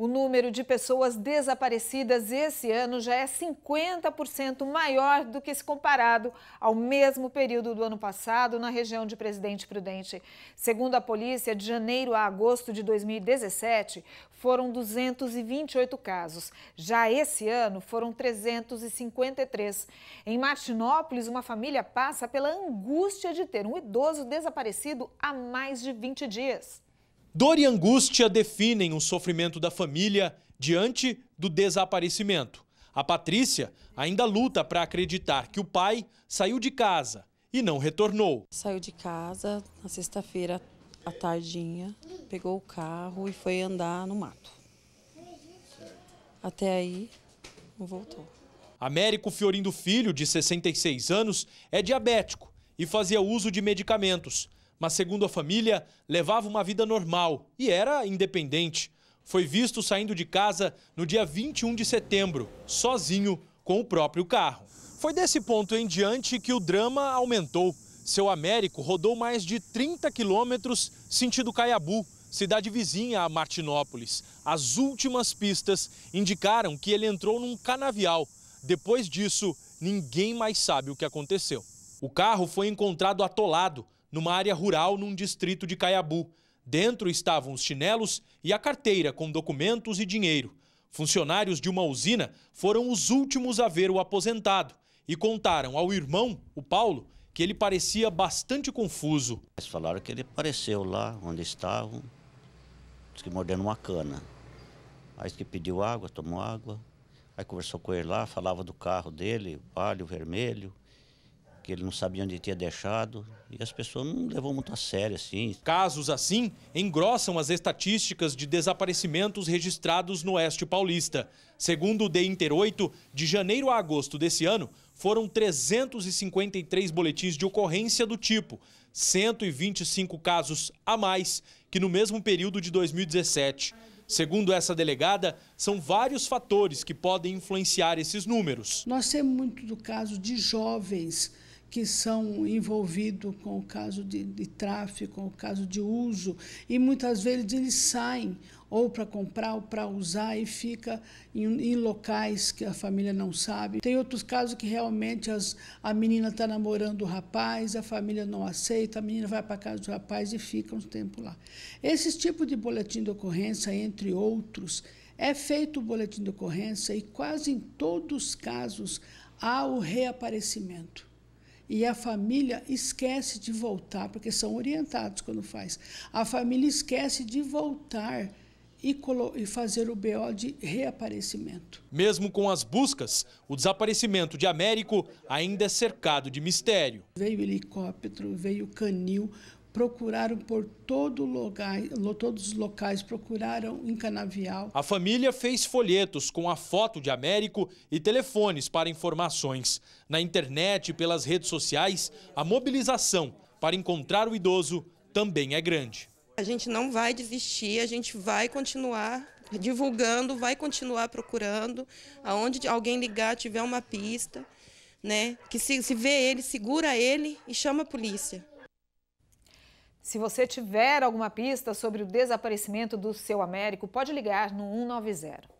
O número de pessoas desaparecidas esse ano já é 50% maior do que se comparado ao mesmo período do ano passado na região de Presidente Prudente. Segundo a polícia, de janeiro a agosto de 2017 foram 228 casos. Já esse ano foram 353. Em Martinópolis, uma família passa pela angústia de ter um idoso desaparecido há mais de 20 dias. Dor e angústia definem o sofrimento da família diante do desaparecimento. A Patrícia ainda luta para acreditar que o pai saiu de casa e não retornou. Saiu de casa na sexta-feira à tardinha, pegou o carro e foi andar no mato. Até aí, não voltou. Américo Fiorindo Filho, de 66 anos, é diabético e fazia uso de medicamentos mas, segundo a família, levava uma vida normal e era independente. Foi visto saindo de casa no dia 21 de setembro, sozinho com o próprio carro. Foi desse ponto em diante que o drama aumentou. Seu Américo rodou mais de 30 quilômetros sentido Caiabu, cidade vizinha a Martinópolis. As últimas pistas indicaram que ele entrou num canavial. Depois disso, ninguém mais sabe o que aconteceu. O carro foi encontrado atolado numa área rural num distrito de Caiabu. Dentro estavam os chinelos e a carteira com documentos e dinheiro. Funcionários de uma usina foram os últimos a ver o aposentado e contaram ao irmão, o Paulo, que ele parecia bastante confuso. Eles falaram que ele apareceu lá onde estavam, disse que mordendo uma cana. Aí que pediu água, tomou água. Aí conversou com ele lá, falava do carro dele, o palio vermelho que ele não sabia onde tinha deixado. E as pessoas não levou muito a sério, assim. Casos assim engrossam as estatísticas de desaparecimentos registrados no Oeste Paulista. Segundo o Inter 8, de janeiro a agosto desse ano, foram 353 boletins de ocorrência do tipo, 125 casos a mais que no mesmo período de 2017. Segundo essa delegada, são vários fatores que podem influenciar esses números. Nós temos muito do caso de jovens que são envolvidos com o caso de, de tráfico, com o caso de uso, e muitas vezes eles saem ou para comprar ou para usar e fica em, em, locais que a família não sabe. Tem outros casos que realmente as, a menina está namorando o rapaz, a família não aceita, a menina vai para casa do rapaz e fica um tempo lá. Esse tipo de boletim de ocorrência, entre outros, é feito o boletim de ocorrência e quase em todos os casos há o reaparecimento e a família esquece de voltar, porque são orientados quando faz. A família esquece de voltar e, e fazer o BO de reaparecimento. Mesmo com as buscas, o desaparecimento de Américo ainda é cercado de mistério. Veio helicóptero, veio canil, procuraram por todo lugar, todos os locais, procuraram em Canavial. A família fez folhetos com a foto de Américo e telefones para informações. Na internet e pelas redes sociais, a mobilização para encontrar o idoso também é grande. A gente não vai desistir, a gente vai continuar divulgando, vai continuar procurando, aonde alguém ligar, tiver uma pista, né? Que se, se vê ele, segura ele e chama a polícia. Se você tiver alguma pista sobre o desaparecimento do seu Américo, pode ligar no 190.